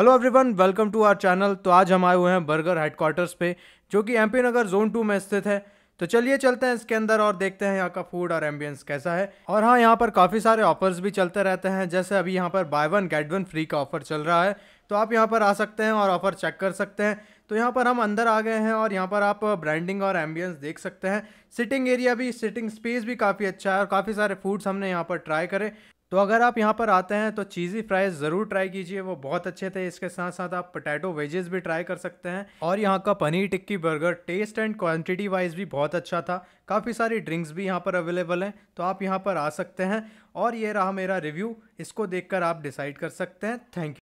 hello everyone welcome to our channel तो आज हम आए हुए हैं बर्गर हेडक्वार्टर्स पे जो कि पी नगर जोन टू में स्थित है तो चलिए चलते हैं इसके अंदर और देखते हैं यहाँ का फूड और एम्बियंस कैसा है और हाँ यहाँ पर काफ़ी सारे ऑफर्स भी चलते रहते हैं जैसे अभी यहाँ पर buy one get one free का ऑफर चल रहा है तो आप यहाँ पर आ सकते हैं और ऑफर चेक कर सकते हैं तो यहाँ पर हम अंदर आ गए हैं और यहाँ पर आप ब्रांडिंग और एम्बियंस देख सकते हैं सिटिंग एरिया भी सिटिंग स्पेस भी काफ़ी अच्छा है और काफ़ी सारे फूड्स हमने यहाँ पर ट्राई करे तो अगर आप यहाँ पर आते हैं तो चीज़ी फ्राइज ज़रूर ट्राई कीजिए वो बहुत अच्छे थे इसके साथ साथ आप पोटैटो वेजेस भी ट्राई कर सकते हैं और यहाँ का paneer tikki burger taste and quantity wise भी बहुत अच्छा था काफ़ी सारी ड्रिंक्स भी यहाँ पर अवेलेबल हैं तो आप यहाँ पर आ सकते हैं और ये रहा मेरा रिव्यू इसको देख आप डिसाइड कर सकते हैं थैंक यू